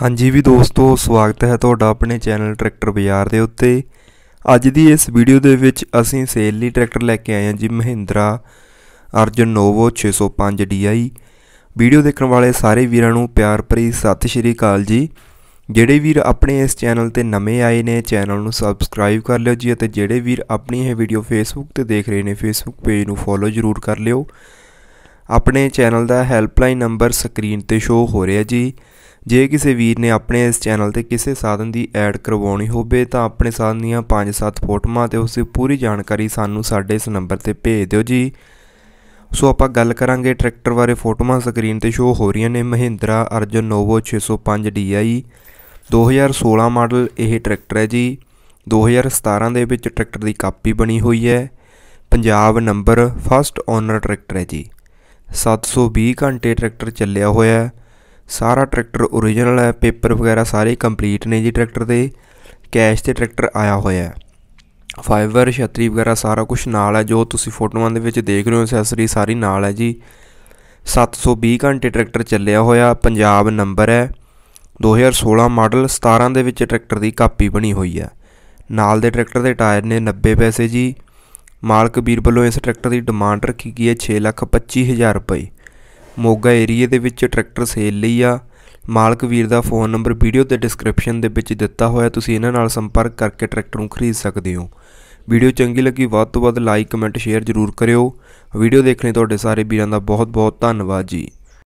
ਹਾਂਜੀ ਵੀ ਦੋਸਤੋ ਸਵਾਗਤ ਹੈ ਤੁਹਾਡਾ ਆਪਣੇ ਚੈਨਲ ਟਰੈਕਟਰ ਬਾਜ਼ਾਰ ਦੇ ਉੱਤੇ ਅੱਜ ਦੀ ਇਸ ਵੀਡੀਓ ਦੇ ਵਿੱਚ ਅਸੀਂ ਸੇਲ ਲਈ ਟਰੈਕਟਰ ਲੈ ਕੇ ਆਏ ਹਾਂ ਜੀ Mahindra Arjun Novo 605 DI video ਦੇਖਣ ਵਾਲੇ ਸਾਰੇ ਵੀਰਾਂ ਨੂੰ ਪਿਆਰ ਭਰੀ ਸਤਿ ਸ਼੍ਰੀ ਅਕਾਲ ਜੀ ਜਿਹੜੇ ਵੀਰ ਆਪਣੇ ਇਸ ਚੈਨਲ ਤੇ ਨਵੇਂ ਆਏ ਨੇ ਚੈਨਲ ਨੂੰ ਸਬਸਕ੍ਰਾਈਬ ਕਰ ਲਿਓ ਜੀ ਅਤੇ ਜਿਹੜੇ ਵੀਰ ਆਪਣੀ ਇਹ ਵੀਡੀਓ ਫੇਸਬੁੱਕ ਤੇ ਦੇਖ ਰਹੇ ਨੇ ਫੇਸਬੁੱਕ ਪੇਜ ਨੂੰ ਫੋਲੋ ਜ਼ਰੂਰ ਕਰ ਲਿਓ ਆਪਣੇ ਚੈਨਲ ਦਾ ਹੈਲਪਲਾਈਨ ਨੰਬਰ ਸਕਰੀਨ ਤੇ ਸ਼ੋ ਹੋ ਰਿਹਾ ਜੀ ਜੇ ਕਿਸੇ ਵੀਰ ਨੇ ਆਪਣੇ ਇਸ ਚੈਨਲ ਤੇ ਕਿਸੇ ਸਾਧਨ ਦੀ ਐਡ ਕਰਵਾਉਣੀ ਹੋਵੇ ਤਾਂ ਆਪਣੇ ਸਾਧਨ ਦੀਆਂ 5-7 ਫੋਟੋਆਂ ਤੇ ਉਸ ਦੀ ਪੂਰੀ ਜਾਣਕਾਰੀ ਸਾਨੂੰ ਸਾਡੇ ਇਸ ਨੰਬਰ ਤੇ ਭੇਜ ਦਿਓ ਜੀ ਸੋ ਆਪਾਂ ਗੱਲ ਕਰਾਂਗੇ ਟਰੈਕਟਰ ਬਾਰੇ ਫੋਟੋਆਂ ਸਕਰੀਨ ਤੇ ਸ਼ੋ ਹੋ ਰਹੀਆਂ ਨੇ Mahindra Arjun Novo 605 DI 2016 model ਇਹ ਟਰੈਕਟਰ ਹੈ ਜੀ 2017 ਦੇ ਵਿੱਚ ਟਰੈਕਟਰ ਦੀ ਕਾਪੀ ਬਣੀ ਹੋਈ ਹੈ Punjab number first owner tractor ਹੈ ਜੀ 720 ਘੰਟੇ ਟਰੈਕਟਰ ਚੱਲਿਆ ਹੋਇਆ ਹੈ ਸਾਰਾ ਟਰੈਕਟਰ origignal ਹੈ ਪੇਪਰ ਵਗੈਰਾ ਸਾਰੇ ਕੰਪਲੀਟ ਨੇ ਜੀ ਟਰੈਕਟਰ ਦੇ ਕੈਸ਼ ਤੇ ਟਰੈਕਟਰ ਆਇਆ ਹੋਇਆ ਹੈ ਫਾਈਬਰ ਛਤਰੀ ਵਗੈਰਾ ਸਾਰਾ ਕੁਝ ਨਾਲ ਹੈ ਜੋ ਤੁਸੀਂ ਫੋਟੋਆਂ ਦੇ ਵਿੱਚ ਦੇਖ ਰਹੇ ਹੋ ਅਸੈਸਰੀ ਸਾਰੀ ਨਾਲ ਹੈ ਜੀ 720 ਘੰਟੇ ਟਰੈਕਟਰ ਚੱਲਿਆ ਹੋਇਆ ਪੰਜਾਬ ਨੰਬਰ ਹੈ 2016 ਮਾਡਲ 17 ਦੇ ਵਿੱਚ ਟਰੈਕਟਰ ਦੀ ਕਾਪੀ ਬਣੀ ਹੋਈ ਹੈ ਨਾਲ ਦੇ ਟਰੈਕਟਰ ਦੇ ਟਾਇਰ ਨੇ 90 ਪੈਸੇ ਜੀ ਮਾਲਕ ਵੀਰ ਵੱਲੋਂ ਇਸ ਟਰੈਕਟਰ ਦੀ ਡਿਮਾਂਡ ਰੱਖੀ ਗਈ ਹੈ 6 ਲੱਖ 25 ਹਜ਼ਾਰ ਰੁਪਏ ਮੋਗਾ ਏਰੀਏ ਦੇ ਵਿੱਚ ਟਰੈਕਟਰ ਸੇਲ ਲਈ ਆ ਮਾਲਕ ਵੀਰ ਦਾ ਫੋਨ ਨੰਬਰ ਵੀਡੀਓ ਦੇ ਡਿਸਕ੍ਰਿਪਸ਼ਨ ਦੇ ਵਿੱਚ ਦਿੱਤਾ ਹੋਇਆ ਤੁਸੀਂ ਇਹਨਾਂ ਨਾਲ ਸੰਪਰਕ ਕਰਕੇ ਟਰੈਕਟਰ ਨੂੰ ਖਰੀਦ ਸਕਦੇ ਹੋ ਵੀਡੀਓ ਚੰਗੀ ਲੱਗੀ ਵੱਧ ਤੋਂ ਵੱਧ ਲਾਈਕ ਕਮੈਂਟ ਸ਼ੇਅਰ ਜ਼ਰੂਰ ਕਰਿਓ ਵੀਡੀਓ ਦੇਖਣੇ ਤੁਹਾਡੇ ਸਾਰੇ ਵੀਰਾਂ ਦਾ ਬਹੁਤ ਬਹੁਤ ਧੰਨਵਾਦ ਜੀ